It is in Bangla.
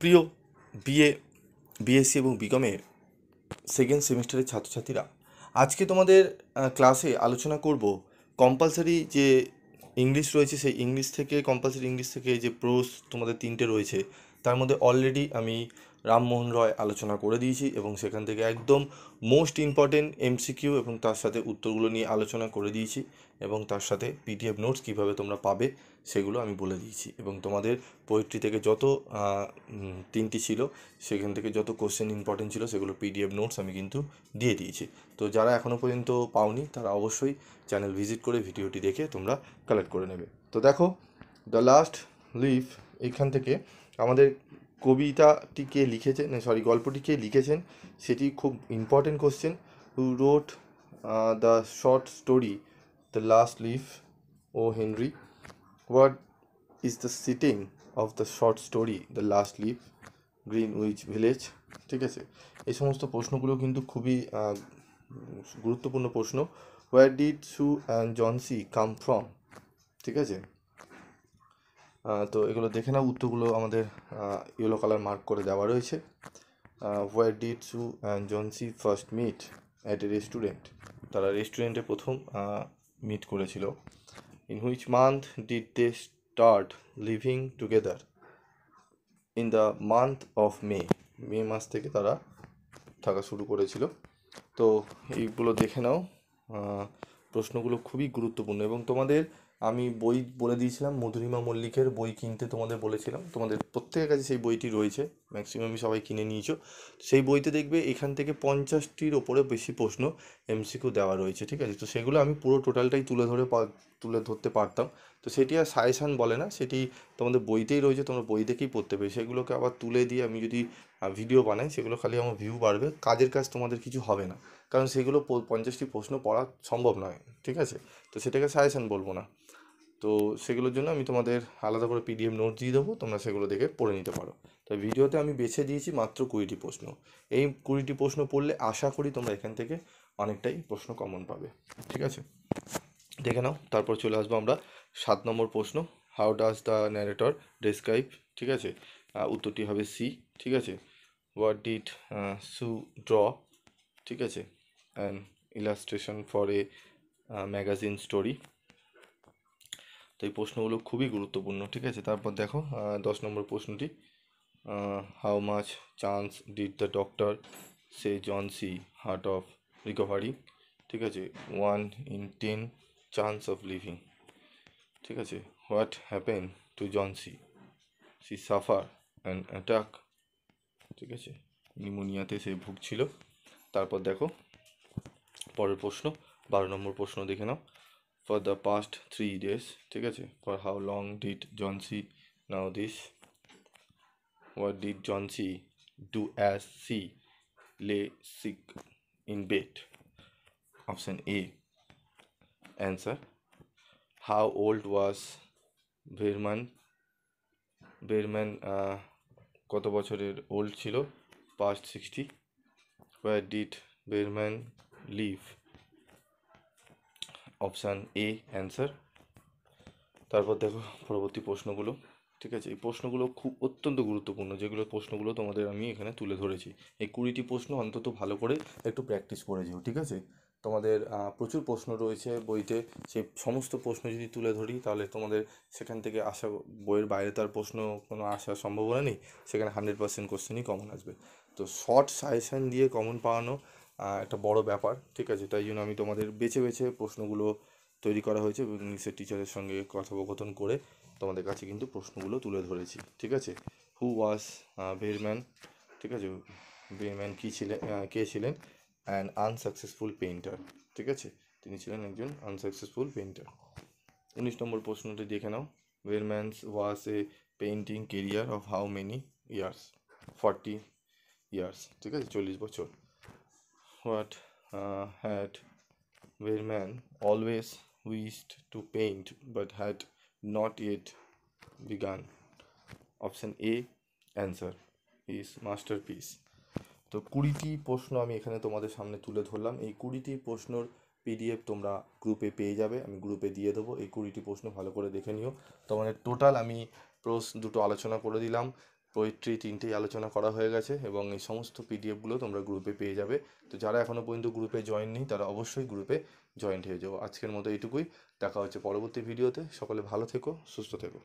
প্রিয় বিএ বিএসসি এবং বিকমের সেকেন্ড সেমিস্টারের ছাত্রছাত্রীরা আজকে তোমাদের ক্লাসে আলোচনা করব কম্পালসারি যে ইংলিশ রয়েছে সেই ইংলিশ থেকে কম্পালসারি ইংলিশ থেকে যে প্রোস তোমাদের তিনটে রয়েছে তার মধ্যে অলরেডি আমি রামমোহন রয় আলোচনা করে দিয়েছি এবং সেখান থেকে একদম মোস্ট ইম্পর্টেন্ট এমসিকিউ এবং তার সাথে উত্তরগুলো নিয়ে আলোচনা করে দিয়েছি এবং তার সাথে পিডিএফ নোটস কীভাবে তোমরা পাবে সেগুলো আমি বলে দিয়েছি এবং তোমাদের পোয়েট্রি থেকে যত তিনটি ছিল সেখান থেকে যত কোশ্চেন ইম্পর্টেন্ট ছিল সেগুলো পিডিএফ নোটস আমি কিন্তু দিয়ে দিয়েছি তো যারা এখনও পর্যন্ত পাওনি তারা অবশ্যই চ্যানেল ভিজিট করে ভিডিওটি দেখে তোমরা কালেক্ট করে নেবে তো দেখো দ্য লাস্ট লিফ এখান থেকে আমাদের কবিতাটিকে লিখেছেন সরি গল্পটিকে লিখেছেন সেটি খুব important question who wrote the short story the last leaf O Henry what is the setting of the short story the last leaf Greenwich Village ঠিক আছে এই সমস্ত প্রশ্নগুলো কিন্তু খুবই uh, গুরুত্বপূর্ণ প্রশ্ন where did Sue and Johnsy come from ঠিক আছে তো এগুলো দেখে নাও উত্তরগুলো আমাদের ইয়েলো কালার মার্ক করে দেওয়া রয়েছে where did Sue and Johnsy first meet at a restaurant তারা রেস্টুরেন্টে প্রথম মিট করেছিল in which month did they start living together in the month of May May মাস থেকে তারা থাকা শুরু করেছিল তো এইগুলো দেখে নাও প্রশ্নগুলো খুবই গুরুত্বপূর্ণ এবং তোমাদের আমি বই বলে দিয়েছিলাম মধুরিমা মল্লিকের বই কিনতে তোমাদের বলেছিলাম তোমাদের প্রত্যেকের কাছে সেই বইটি রয়েছে ম্যাক্সিমামই সবাই কিনে নিয়েছো সেই বইতে দেখবে এখান থেকে পঞ্চাশটির ওপরে বেশি প্রশ্ন এমসিকিউ দেওয়া রয়েছে ঠিক আছে তো সেগুলো আমি পুরো টোটালটাই তুলে ধরে তুলে ধরতে পারতাম তো সেটি আর সাজেশান বলে না সেটি তোমাদের বইতেই রয়েছে তোমরা বই থেকেই পড়তে পেরে সেগুলোকে আবার তুলে দিয়ে আমি যদি ভিডিও বানাই সেগুলো খালি আমার ভিউ বাড়বে কাজের কাজ তোমাদের কিছু হবে না কারণ সেগুলো পঞ্চাশটি প্রশ্ন পড়া সম্ভব নয় ঠিক আছে তো সেটাকে সাজেশান বলবো না তো সেগুলোর জন্য আমি তোমাদের আলাদা করে পিডিএফ নোট দিয়ে দেবো তোমরা সেগুলো দেখে পড়ে নিতে পারো তো ভিডিওতে আমি বেছে দিয়েছি মাত্র কুড়িটি প্রশ্ন এই কুড়িটি প্রশ্ন পড়লে আশা করি তোমরা এখান থেকে অনেকটাই প্রশ্ন কমন পাবে ঠিক আছে দেখে নাও তারপর চলে আসবো আমরা সাত নম্বর প্রশ্ন how does the narrator describe ঠিক আছে উত্তরটি হবে সি ঠিক আছে হোয়াট ডিড সু ড্র ঠিক আছে and illustration for a magazine story তো এই প্রশ্নগুলো খুবই গুরুত্বপূর্ণ ঠিক আছে তারপর দেখো দশ নম্বর প্রশ্নটি how much chance did the doctor say Johnsy heart of recovery ঠিক আছে one in ten chance of living ঠিক আছে what happen to Johnsy suffer and attack ঠিক আছে নিউমোনিয়াতে সে ভুগছিল তারপর দেখো পরের প্রশ্ন বারো নম্বর প্রশ্ন দেখে নাও for the past three days ঠিক আছে for how long did Johnsy now this what did Johnsy do as she lay sick in bed option A answer how old was Behrman Behrman কত বছরের ওল্ড ছিল past sixty where did Behrman live option A answer তারপর দেখো পরবর্তী প্রশ্নগুলো ঠিক আছে এই প্রশ্নগুলো খুব অত্যন্ত গুরুত্বপূর্ণ যেগুলো প্রশ্নগুলো তোমাদের আমি এখানে তুলে ধরেছি এই কুড়িটি প্রশ্ন অন্তত ভালো করে একটু প্র্যাকটিস করে যেও ঠিক আছে তোমাদের প্রচুর প্রশ্ন রয়েছে বইতে সেই সমস্ত প্রশ্ন যদি তুলে ধরি তাহলে তোমাদের সেখান থেকে আসা বইয়ের বাইরে তার প্রশ্ন কোনো আসার সম্ভাবনা নেই সেখানে হান্ড্রেড পার্সেন্ট কোশ্চেনই কমন আসবে তো শর্ট সাজেশান দিয়ে কমন পাওয়ানো একটা বড় ব্যাপার ঠিক আছে তাই জন্য আমি তোমাদের বেছে বেছে প্রশ্নগুলো তৈরি করা হয়েছে এবং ইংলিশের টিচারের সঙ্গে কথোপকথন করে তোমাদের কাছে কিন্তু প্রশ্নগুলো তুলে ধরেছি ঠিক আছে হু ওয়াজ ভেরম্যান ঠিক আছে ভেরম্যান কী ছিলেন কে ছিলেন অ্যান আনসাকসেসফুল পেইন্টার ঠিক আছে তিনি ছিলেন একজন আনসাকসেসফুল পেইন্টার উনিশ নম্বর প্রশ্নটি দেখে নাও Behrman's was a painting career of how many years forty years ঠিক আছে চল্লিশ বছর what uh, had Wehrman always wished to paint but had not yet begun? Option A answer is masterpiece তো কুড়িটি প্রশ্ন আমি এখানে তোমাদের সামনে তুলে ধরলাম এই কুড়িটি প্রশ্নর পিডিএফ তোমরা গ্রুপে পেয়ে যাবে আমি গ্রুপে দিয়ে দেবো এই কুড়িটি প্রশ্ন ভালো করে দেখে নিও তোমাদের টোটাল আমি প্রশ্ন দুটো আলোচনা করে দিলাম পোয়েট্রি তিনটেই আলোচনা করা হয়ে গেছে এবং এই সমস্ত পিডিএফগুলো তোমরা গ্রুপে পেয়ে যাবে তো যারা এখনও পর্যন্ত গ্রুপে জয়েন নেই তারা অবশ্যই গ্রুপে জয়েন্ট হয়ে যাও আজকের মতো এইটুকুই দেখা হচ্ছে পরবর্তী ভিডিওতে সকলে ভালো থেকো সুস্থ থেকো